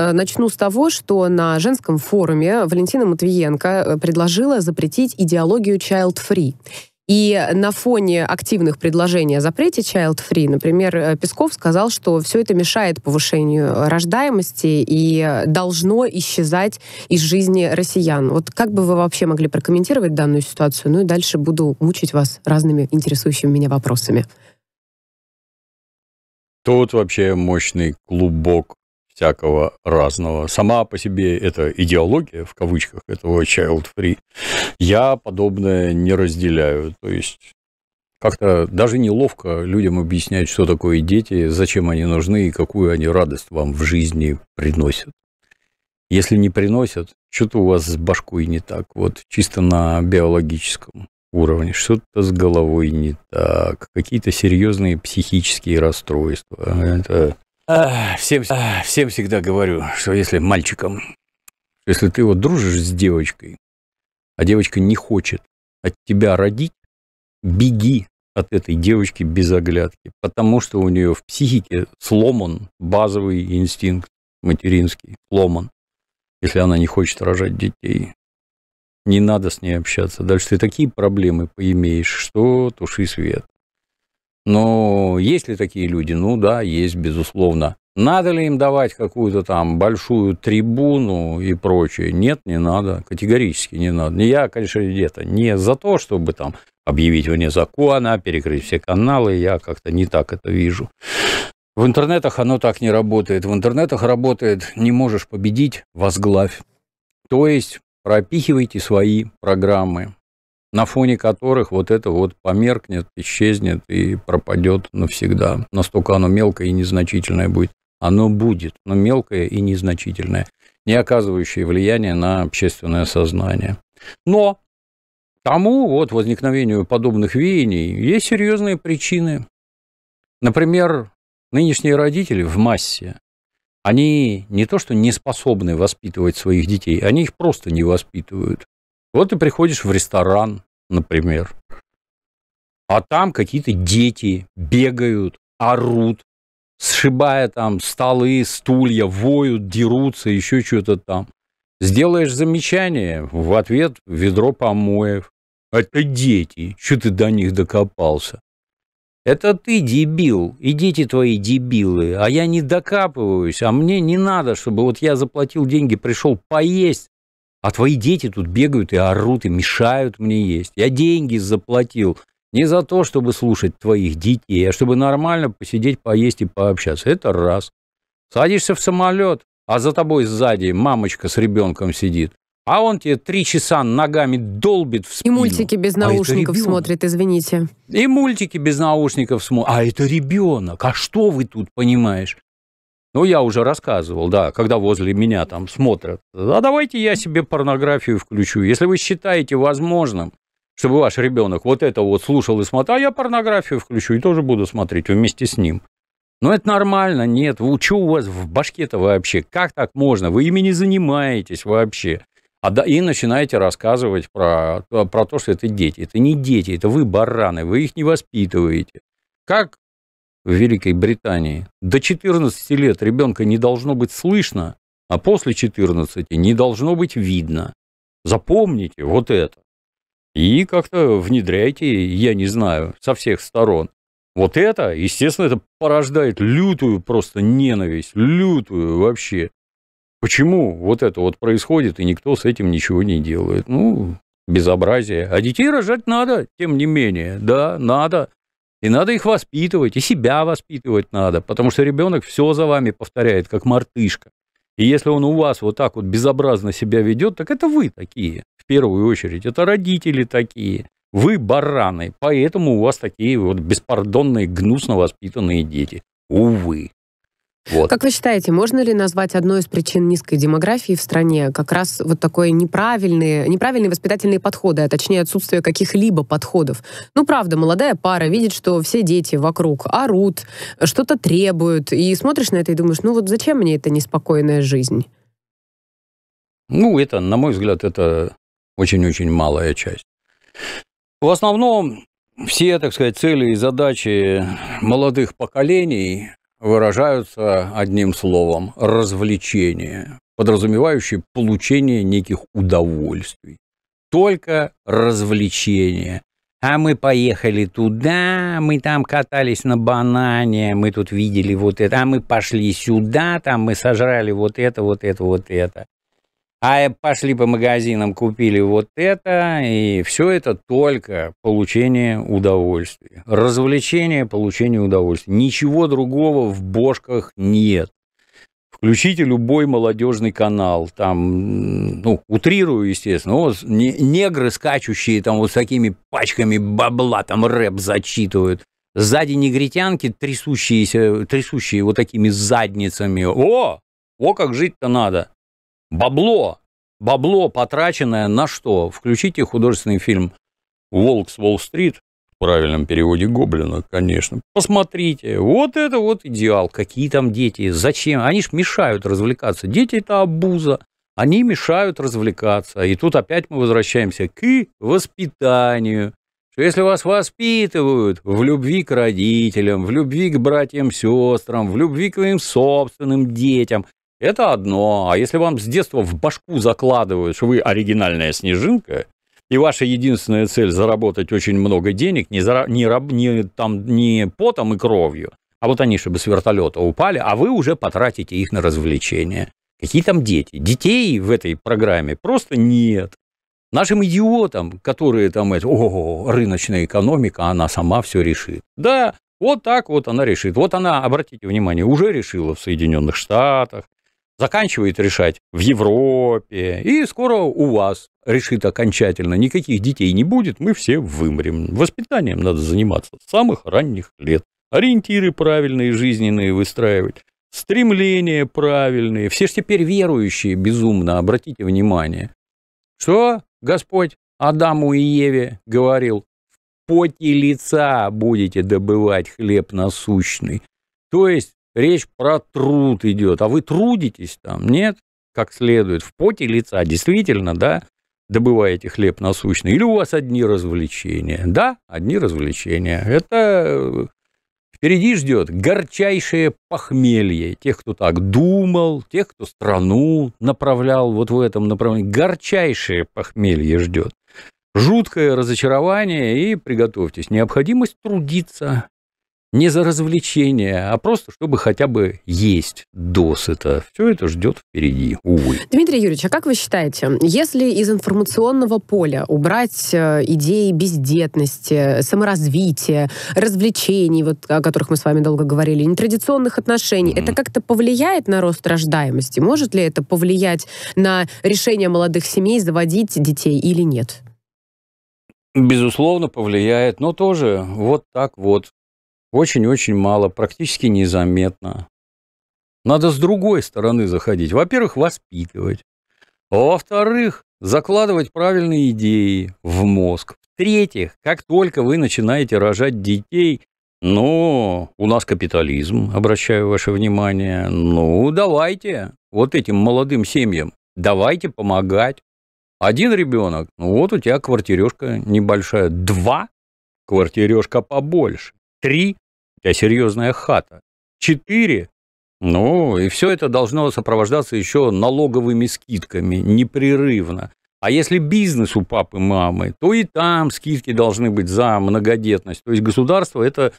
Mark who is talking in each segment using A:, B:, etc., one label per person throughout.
A: Э, начну с того, что на женском форуме Валентина Матвиенко э, предложила запретить идеологию child-free. И на фоне активных предложений о запрете child free, например, э, Песков сказал, что все это мешает повышению рождаемости и должно исчезать из жизни россиян. Вот как бы вы вообще могли прокомментировать данную ситуацию? Ну и дальше буду мучить вас разными интересующими меня вопросами.
B: Тут вообще мощный клубок всякого разного. Сама по себе эта идеология, в кавычках, этого child free, я подобное не разделяю. То есть как-то даже неловко людям объяснять, что такое дети, зачем они нужны и какую они радость вам в жизни приносят. Если не приносят, что-то у вас с башкой не так, вот чисто на биологическом уровне, что-то с головой не так, какие-то серьезные психические расстройства. Это всем, всем всегда говорю, что если мальчиком, если ты вот дружишь с девочкой, а девочка не хочет от тебя родить, беги от этой девочки без оглядки, потому что у нее в психике сломан базовый инстинкт материнский, сломан, если она не хочет рожать детей. Не надо с ней общаться. Дальше ты такие проблемы поимеешь, что туши свет. Но ну, есть ли такие люди? Ну да, есть, безусловно. Надо ли им давать какую-то там большую трибуну и прочее? Нет, не надо, категорически не надо. Я, конечно, где-то не за то, чтобы там объявить вне закона, перекрыть все каналы, я как-то не так это вижу. В интернетах оно так не работает. В интернетах работает «не можешь победить, возглавь». То есть пропихивайте свои программы, на фоне которых вот это вот померкнет, исчезнет и пропадет навсегда. Настолько оно мелкое и незначительное будет. Оно будет, но мелкое и незначительное, не оказывающее влияние на общественное сознание. Но тому вот возникновению подобных веяний есть серьезные причины. Например, нынешние родители в массе, они не то что не способны воспитывать своих детей, они их просто не воспитывают. Вот ты приходишь в ресторан, например, а там какие-то дети бегают, орут, сшибая там столы, стулья, воют, дерутся, еще что-то там. Сделаешь замечание, в ответ ведро помоев. Это дети, что ты до них докопался? Это ты дебил, и дети твои дебилы, а я не докапываюсь, а мне не надо, чтобы вот я заплатил деньги, пришел поесть, а твои дети тут бегают и орут, и мешают мне есть. Я деньги заплатил не за то, чтобы слушать твоих детей, а чтобы нормально посидеть, поесть и пообщаться. Это раз. Садишься в самолет, а за тобой сзади мамочка с ребенком сидит. А он тебе три часа ногами долбит в спину. И мультики без а наушников а смотрит,
A: извините.
B: И мультики без наушников смотрит. А это ребенок. А что вы тут понимаешь? Ну, я уже рассказывал, да, когда возле меня там смотрят. А давайте я себе порнографию включу. Если вы считаете возможным, чтобы ваш ребенок вот это вот слушал и смотрел, а я порнографию включу и тоже буду смотреть вместе с ним. Но это нормально, нет. Вы, что у вас в башке-то вообще? Как так можно? Вы ими не занимаетесь вообще. А да, и начинаете рассказывать про, про то, что это дети. Это не дети, это вы бараны, вы их не воспитываете. Как в Великой Британии. До 14 лет ребенка не должно быть слышно, а после 14 не должно быть видно. Запомните вот это. И как-то внедряйте, я не знаю, со всех сторон. Вот это, естественно, это порождает лютую просто ненависть, лютую вообще. Почему вот это вот происходит, и никто с этим ничего не делает? Ну, безобразие. А детей рожать надо, тем не менее. Да, надо. И надо их воспитывать, и себя воспитывать надо, потому что ребенок все за вами повторяет, как мартышка. И если он у вас вот так вот безобразно себя ведет, так это вы такие, в первую очередь. Это родители такие. Вы бараны, поэтому у вас такие вот беспардонные, гнусно воспитанные дети. Увы. Вот.
A: Как вы считаете, можно ли назвать одной из причин низкой демографии в стране как раз вот такой неправильные, неправильные воспитательные подходы, а точнее отсутствие каких-либо подходов? Ну, правда, молодая пара видит, что все дети вокруг орут, что-то требуют, и смотришь на это и думаешь, ну вот зачем мне эта неспокойная жизнь?
B: Ну, это, на мой взгляд, это очень-очень малая часть. В основном все, так сказать, цели и задачи молодых поколений выражаются одним словом – развлечение, подразумевающее получение неких удовольствий. Только развлечение. А мы поехали туда, мы там катались на банане, мы тут видели вот это, а мы пошли сюда, там мы сожрали вот это, вот это, вот это. А пошли по магазинам, купили вот это, и все это только получение удовольствия. Развлечение, получение удовольствия. Ничего другого в бошках нет. Включите любой молодежный канал, там, ну, утрирую, естественно, вот негры, скачущие там вот с такими пачками бабла, там рэп зачитывают. Сзади негритянки, трясущиеся, трясущие вот такими задницами. О, о, как жить-то надо. Бабло, бабло, потраченное на что? Включите художественный фильм «Волк с Уолл-стрит», в правильном переводе «Гоблина», конечно. Посмотрите, вот это вот идеал. Какие там дети, зачем? Они ж мешают развлекаться. Дети – это абуза. Они мешают развлекаться. И тут опять мы возвращаемся к воспитанию. Что если вас воспитывают в любви к родителям, в любви к братьям-сестрам, в любви к своим собственным детям – это одно. А если вам с детства в башку закладывают, что вы оригинальная снежинка, и ваша единственная цель заработать очень много денег не, зара... не, раб... не, там, не потом и кровью, а вот они, чтобы с вертолета упали, а вы уже потратите их на развлечения. Какие там дети? Детей в этой программе просто нет. Нашим идиотам, которые там, это, о, рыночная экономика, она сама все решит. Да, вот так вот она решит. Вот она, обратите внимание, уже решила в Соединенных Штатах, заканчивает решать в Европе, и скоро у вас решит окончательно, никаких детей не будет, мы все вымрем. Воспитанием надо заниматься с самых ранних лет. Ориентиры правильные, жизненные выстраивать, стремления правильные. Все же теперь верующие безумно, обратите внимание. Что Господь Адаму и Еве говорил? В поте лица будете добывать хлеб насущный. То есть речь про труд идет. А вы трудитесь там, нет? Как следует, в поте лица действительно, да, добываете хлеб насущный. Или у вас одни развлечения? Да, одни развлечения. Это э, Впереди ждет горчайшее похмелье тех, кто так думал, тех, кто страну направлял вот в этом направлении. Горчайшее похмелье ждет. Жуткое разочарование и, приготовьтесь, необходимость трудиться, не за развлечение, а просто чтобы хотя бы есть досыта. Все это ждет впереди, увы.
A: Дмитрий Юрьевич, а как вы считаете, если из информационного поля убрать э, идеи бездетности, саморазвития, развлечений, вот, о которых мы с вами долго говорили, нетрадиционных отношений, mm-hmm. это как-то повлияет на рост рождаемости? Может ли это повлиять на решение молодых семей заводить детей или нет?
B: Безусловно, повлияет, но тоже вот так вот. Очень-очень мало, практически незаметно. Надо с другой стороны заходить. Во-первых, воспитывать. Во-вторых, закладывать правильные идеи в мозг. В-третьих, как только вы начинаете рожать детей, ну, у нас капитализм, обращаю ваше внимание, ну, давайте вот этим молодым семьям, давайте помогать. Один ребенок, ну вот у тебя квартирешка небольшая, два квартирешка побольше. Три – это серьезная хата. Четыре – ну, и все это должно сопровождаться еще налоговыми скидками непрерывно. А если бизнес у папы мамы, то и там скидки должны быть за многодетность. То есть государство это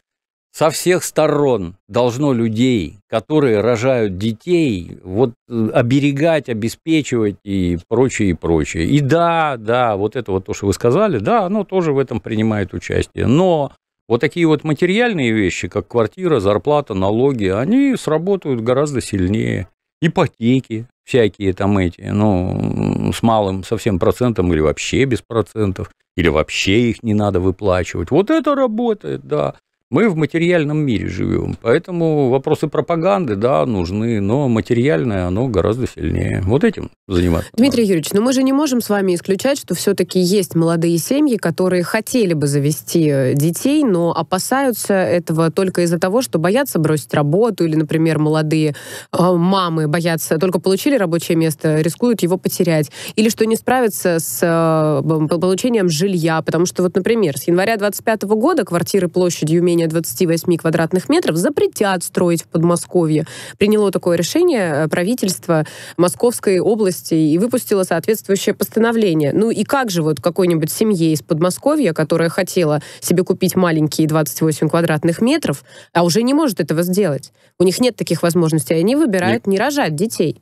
B: со всех сторон должно людей, которые рожают детей, вот э, оберегать, обеспечивать и прочее, и прочее. И да, да, вот это вот то, что вы сказали, да, оно тоже в этом принимает участие. Но вот такие вот материальные вещи, как квартира, зарплата, налоги, они сработают гораздо сильнее. Ипотеки всякие там эти, ну, с малым совсем процентом или вообще без процентов, или вообще их не надо выплачивать. Вот это работает, да. Мы в материальном мире живем, поэтому вопросы пропаганды, да, нужны, но материальное, оно гораздо сильнее. Вот этим заниматься.
A: Дмитрий надо. Юрьевич, но ну мы же не можем с вами исключать, что все-таки есть молодые семьи, которые хотели бы завести э, детей, но опасаются этого только из-за того, что боятся бросить работу, или, например, молодые э, мамы боятся, только получили рабочее место, рискуют его потерять, или что не справятся с э, получением жилья, потому что, вот, например, с января 25 года квартиры площадью менее менее 28 квадратных метров запретят строить в Подмосковье. Приняло такое решение э, правительство Московской области и выпустило соответствующее постановление. Ну и как же вот какой-нибудь семье из Подмосковья, которая хотела себе купить маленькие 28 квадратных метров, а уже не может этого сделать? У них нет таких возможностей, они выбирают нет. не рожать детей.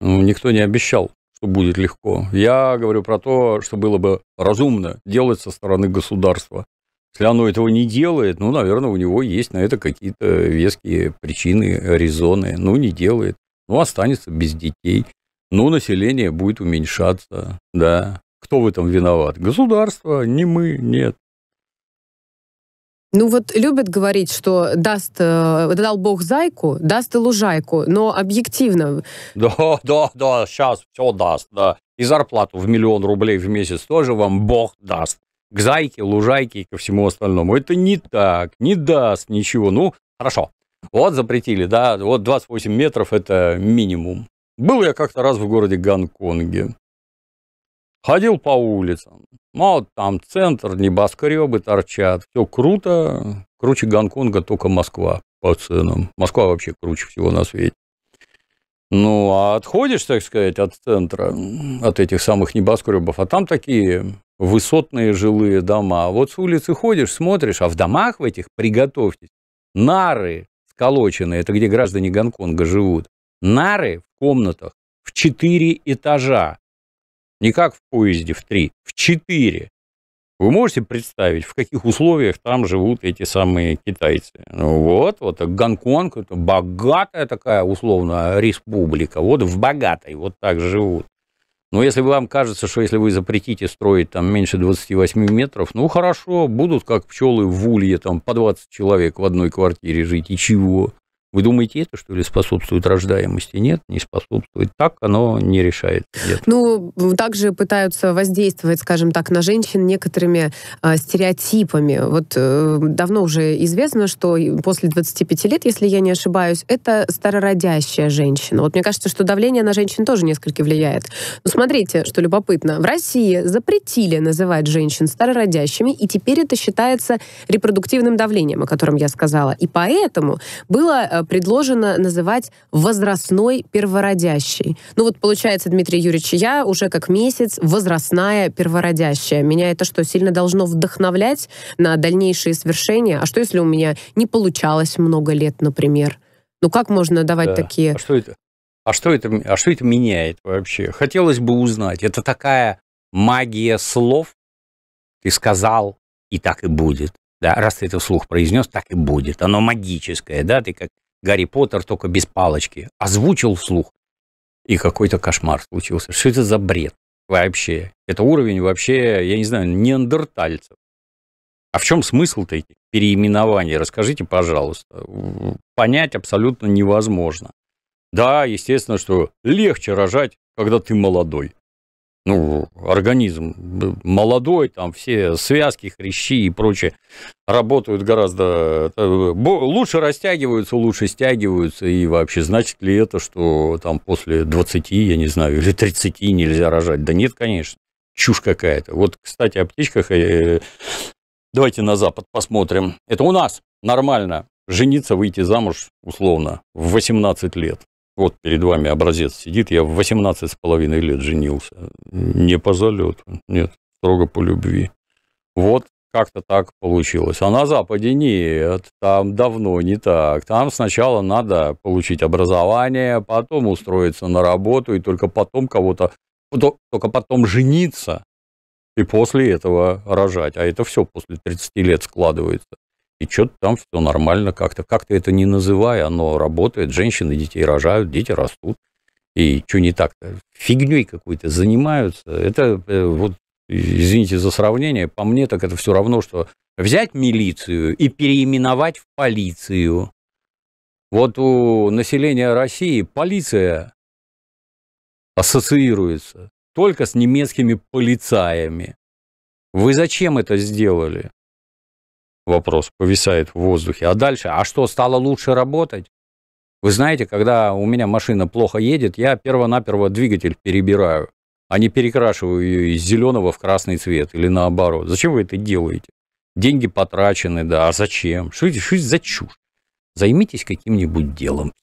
B: Ну, никто не обещал что будет легко. Я говорю про то, что было бы разумно делать со стороны государства. Если оно этого не делает, ну, наверное, у него есть на это какие-то веские причины, резоны. Ну, не делает. Ну, останется без детей. Ну, население будет уменьшаться, да. Кто в этом виноват? Государство, не мы, нет.
A: Ну вот любят говорить, что даст, э, дал Бог зайку, даст и лужайку, но объективно.
B: Да, да, да, сейчас все даст, да. И зарплату в миллион рублей в месяц тоже вам Бог даст к зайке, лужайке и ко всему остальному. Это не так, не даст ничего. Ну, хорошо. Вот запретили, да, вот 28 метров – это минимум. Был я как-то раз в городе Гонконге. Ходил по улицам. Ну, а вот там центр, небоскребы торчат. Все круто. Круче Гонконга только Москва по ценам. Москва вообще круче всего на свете. Ну, а отходишь, так сказать, от центра, от этих самых небоскребов, а там такие высотные жилые дома. Вот с улицы ходишь, смотришь, а в домах в этих, приготовьтесь, нары сколоченные, это где граждане Гонконга живут, нары в комнатах в четыре этажа. Не как в поезде в три, в четыре. Вы можете представить, в каких условиях там живут эти самые китайцы? Ну вот, вот Гонконг, это богатая такая условно республика, вот в богатой вот так живут. Но если вам кажется, что если вы запретите строить там меньше 28 метров, ну хорошо, будут как пчелы в улье, там по 20 человек в одной квартире жить, и чего? Вы думаете, это что ли способствует рождаемости? Нет, не способствует. Так оно не решает. Нет.
A: Ну, также пытаются воздействовать, скажем так, на женщин некоторыми э, стереотипами. Вот э, давно уже известно, что после 25 лет, если я не ошибаюсь, это старородящая женщина. Вот мне кажется, что давление на женщин тоже несколько влияет. Но смотрите, что любопытно. В России запретили называть женщин старородящими, и теперь это считается репродуктивным давлением, о котором я сказала. И поэтому было э, предложено называть возрастной первородящей. Ну вот получается, Дмитрий Юрьевич, я уже как месяц возрастная первородящая. Меня это что, сильно должно вдохновлять на дальнейшие свершения? А что, если у меня не получалось много лет, например? Ну как можно давать да. такие... А что,
B: это? А, что это, а что это меняет вообще? Хотелось бы узнать. Это такая магия слов. Ты сказал, и так и будет. Да, раз ты это вслух произнес, так и будет. Оно магическое, да, ты как Гарри Поттер, только без палочки. Озвучил вслух. И какой-то кошмар случился. Что это за бред вообще? Это уровень вообще, я не знаю, неандертальцев. А в чем смысл-то этих переименований? Расскажите, пожалуйста. Понять абсолютно невозможно. Да, естественно, что легче рожать, когда ты молодой ну, организм молодой, там все связки, хрящи и прочее работают гораздо э, лучше растягиваются, лучше стягиваются, и вообще, значит ли это, что там после 20, я не знаю, или 30 нельзя рожать? Да нет, конечно, чушь какая-то. Вот, кстати, о птичках, э, давайте на Запад посмотрим. Это у нас нормально жениться, выйти замуж, условно, в 18 лет. Вот перед вами образец сидит, я в 18 с половиной лет женился. Не по залету, нет, строго по любви. Вот как-то так получилось. А на Западе нет, там давно не так. Там сначала надо получить образование, потом устроиться на работу, и только потом кого-то, только потом жениться, и после этого рожать. А это все после 30 лет складывается. И что-то там все нормально как-то. Как-то это не называя оно работает. Женщины детей рожают, дети растут. И что не так-то? Фигней какой-то занимаются. Это э, вот, извините за сравнение, по мне так это все равно, что взять милицию и переименовать в полицию. Вот у населения России полиция ассоциируется только с немецкими полицаями. Вы зачем это сделали? вопрос повисает в воздухе. А дальше? А что, стало лучше работать? Вы знаете, когда у меня машина плохо едет, я перво-наперво двигатель перебираю, а не перекрашиваю ее из зеленого в красный цвет или наоборот. Зачем вы это делаете? Деньги потрачены, да, а зачем? Что за чушь? Займитесь каким-нибудь делом.